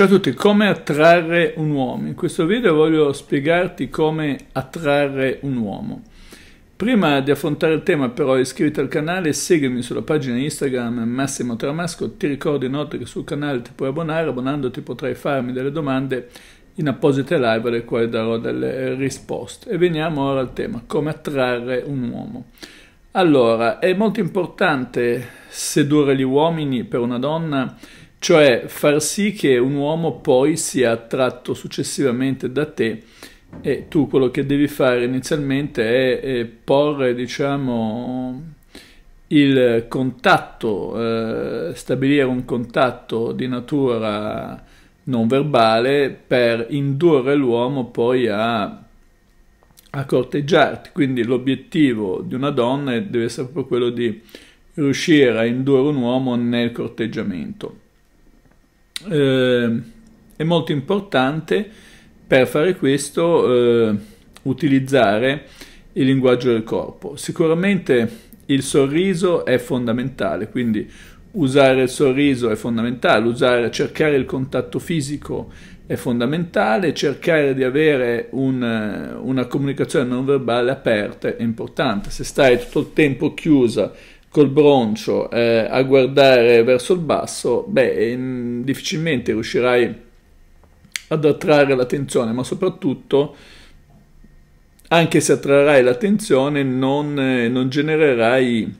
Ciao a tutti, come attrarre un uomo? In questo video voglio spiegarti come attrarre un uomo. Prima di affrontare il tema però iscriviti al canale e seguimi sulla pagina Instagram Massimo Tramasco. Ti ricordo inoltre che sul canale ti puoi abbonare, abbonandoti potrai farmi delle domande in apposite live alle quali darò delle risposte. E veniamo ora al tema, come attrarre un uomo. Allora, è molto importante sedurre gli uomini per una donna cioè far sì che un uomo poi sia attratto successivamente da te e tu quello che devi fare inizialmente è, è porre, diciamo, il contatto, eh, stabilire un contatto di natura non verbale per indurre l'uomo poi a, a corteggiarti. Quindi l'obiettivo di una donna deve essere proprio quello di riuscire a indurre un uomo nel corteggiamento eh, è molto importante per fare questo eh, utilizzare il linguaggio del corpo. Sicuramente il sorriso è fondamentale, quindi usare il sorriso è fondamentale, usare, cercare il contatto fisico è fondamentale, cercare di avere un, una comunicazione non verbale aperta è importante. Se stai tutto il tempo chiusa col broncio eh, a guardare verso il basso, beh, mm, difficilmente riuscirai ad attrarre l'attenzione, ma soprattutto, anche se attrarrai l'attenzione, non, eh, non genererai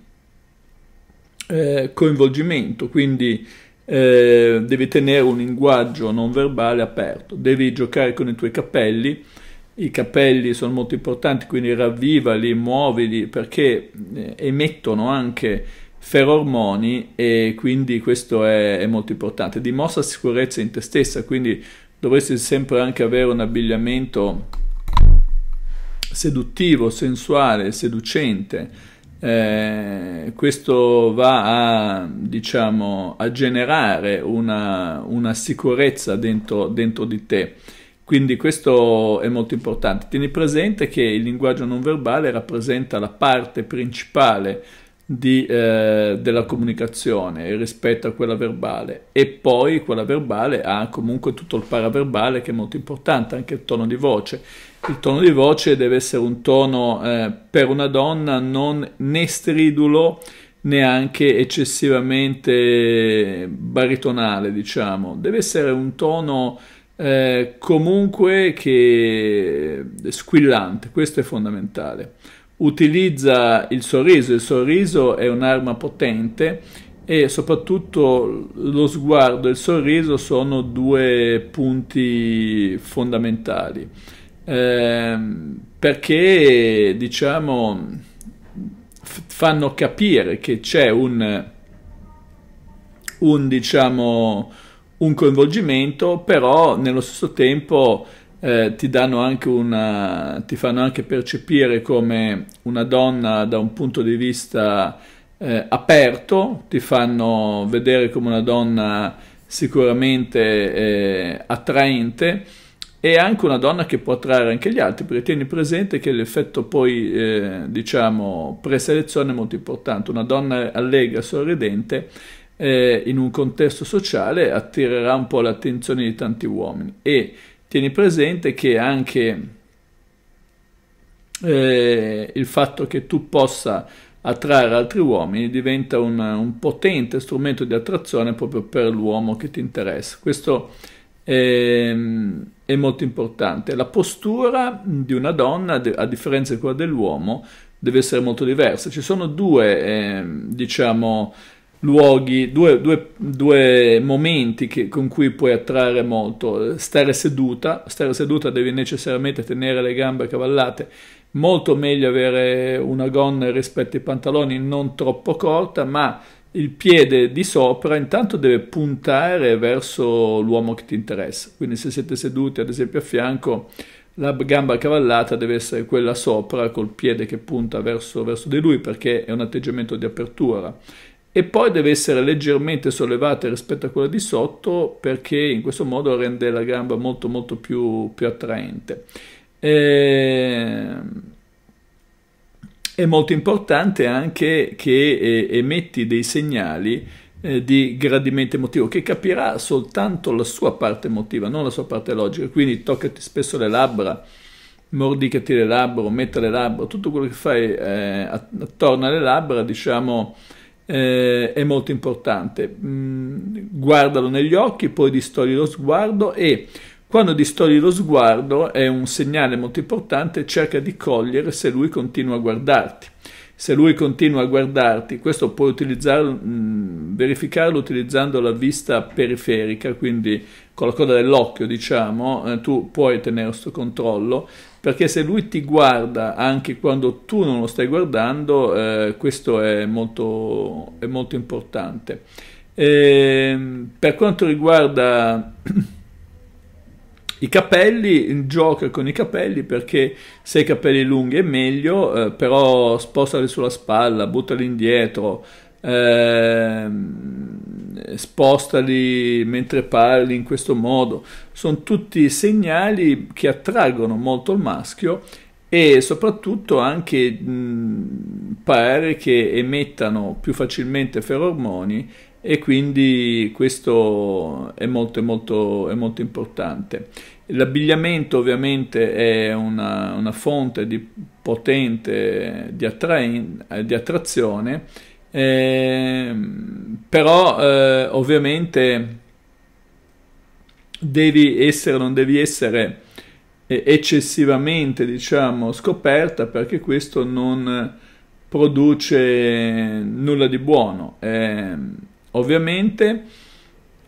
eh, coinvolgimento, quindi eh, devi tenere un linguaggio non verbale aperto, devi giocare con i tuoi capelli, i capelli sono molto importanti, quindi ravvivali, muovili, perché eh, emettono anche ferormoni e quindi questo è, è molto importante. Dimostra sicurezza in te stessa, quindi dovresti sempre anche avere un abbigliamento seduttivo, sensuale, seducente. Eh, questo va a, diciamo, a generare una, una sicurezza dentro, dentro di te. Quindi questo è molto importante. Tieni presente che il linguaggio non verbale rappresenta la parte principale di, eh, della comunicazione rispetto a quella verbale e poi quella verbale ha comunque tutto il paraverbale che è molto importante, anche il tono di voce. Il tono di voce deve essere un tono eh, per una donna non né stridulo neanche eccessivamente baritonale, diciamo, deve essere un tono eh, comunque che squillante, questo è fondamentale. Utilizza il sorriso, il sorriso è un'arma potente e soprattutto lo sguardo e il sorriso sono due punti fondamentali eh, perché diciamo fanno capire che c'è un, un diciamo un coinvolgimento, però nello stesso tempo eh, ti, una, ti, fanno anche percepire come una donna da un punto di vista eh, aperto, ti fanno vedere come una donna sicuramente eh, attraente e anche una donna che può attrarre anche gli altri, perché tieni presente che l'effetto poi, eh, diciamo, preselezione è molto importante, una donna allegra, sorridente eh, in un contesto sociale attirerà un po' l'attenzione di tanti uomini. E tieni presente che anche eh, il fatto che tu possa attrarre altri uomini diventa un, un potente strumento di attrazione proprio per l'uomo che ti interessa. Questo è, ehm, è molto importante. La postura di una donna, a differenza di quella dell'uomo, deve essere molto diversa. Ci sono due, eh, diciamo, luoghi, due, due, due momenti che, con cui puoi attrarre molto. Stare seduta, stare seduta devi necessariamente tenere le gambe cavallate, molto meglio avere una gonna rispetto ai pantaloni non troppo corta, ma il piede di sopra intanto deve puntare verso l'uomo che ti interessa. Quindi se siete seduti ad esempio a fianco, la gamba cavallata deve essere quella sopra col piede che punta verso, verso di lui perché è un atteggiamento di apertura e poi deve essere leggermente sollevata rispetto a quella di sotto perché in questo modo rende la gamba molto molto più, più attraente. E... Ehm, è molto importante anche che eh, emetti dei segnali eh, di gradimento emotivo che capirà soltanto la sua parte emotiva, non la sua parte logica. Quindi toccati spesso le labbra, mordicati le labbra, metta le labbra, tutto quello che fai eh, attorno alle labbra, diciamo eh, è molto importante. Mm, guardalo negli occhi, poi distogli lo sguardo e quando distogli lo sguardo è un segnale molto importante, cerca di cogliere se lui continua a guardarti. Se lui continua a guardarti, questo puoi utilizzarlo, mm, verificarlo utilizzando la vista periferica, quindi con la coda dell'occhio, diciamo, eh, tu puoi tenere questo controllo perché se lui ti guarda anche quando tu non lo stai guardando, eh, questo è molto, è molto importante. E, ehm, per quanto riguarda i capelli, gioca con i capelli perché se hai capelli lunghi è meglio, eh, però spostali sulla spalla, buttali indietro. ehm, eh, spostali mentre parli in questo modo, sono tutti segnali che attraggono molto il maschio e soprattutto anche mh, pare che emettano più facilmente ferormoni e quindi questo è molto, molto, è molto importante. L'abbigliamento ovviamente è una, una fonte di potente di, attra di attrazione eh, però eh, ovviamente devi essere non devi essere eh, eccessivamente diciamo scoperta perché questo non produce nulla di buono eh, ovviamente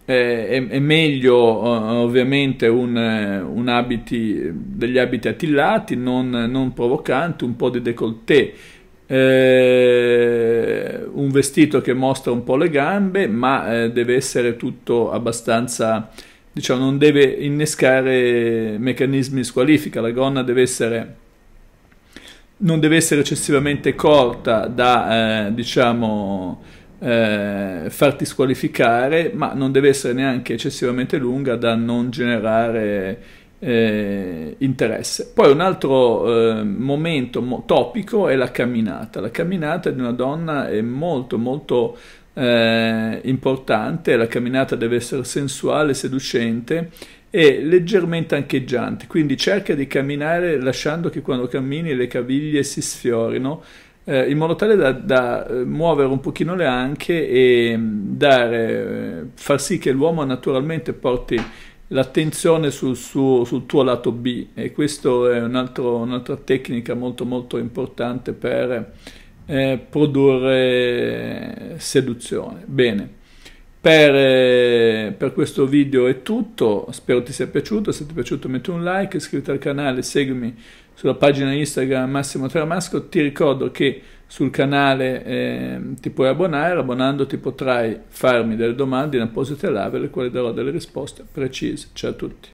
eh, è, è, meglio ovviamente un, un abiti, degli abiti attillati non, non provocanti un po' di décolleté eh, un vestito che mostra un po' le gambe, ma eh, deve essere tutto abbastanza, diciamo, non deve innescare meccanismi di squalifica, la gonna deve essere non deve essere eccessivamente corta da eh, diciamo eh, farti squalificare ma non deve essere neanche eccessivamente lunga da non generare eh, interesse. Poi un altro eh, momento mo topico è la camminata. La camminata di una donna è molto molto eh, importante, la camminata deve essere sensuale, seducente e leggermente ancheggiante, quindi cerca di camminare lasciando che quando cammini le caviglie si sfiorino eh, in modo tale da, da, eh, muovere un pochino le anche e mm, dare, eh, far sì che l'uomo naturalmente porti l'attenzione sul, sul, tuo lato B e questa è un'altra tecnica molto molto importante per eh, produrre seduzione. Bene. Per, eh, per, questo video è tutto, spero ti sia piaciuto, se ti è piaciuto metti un like, iscriviti al canale, seguimi sulla pagina Instagram Massimo Tramasco, ti ricordo che sul canale eh, ti puoi abbonare, abbonandoti potrai farmi delle domande in apposite live alle quali darò delle risposte precise. Ciao a tutti.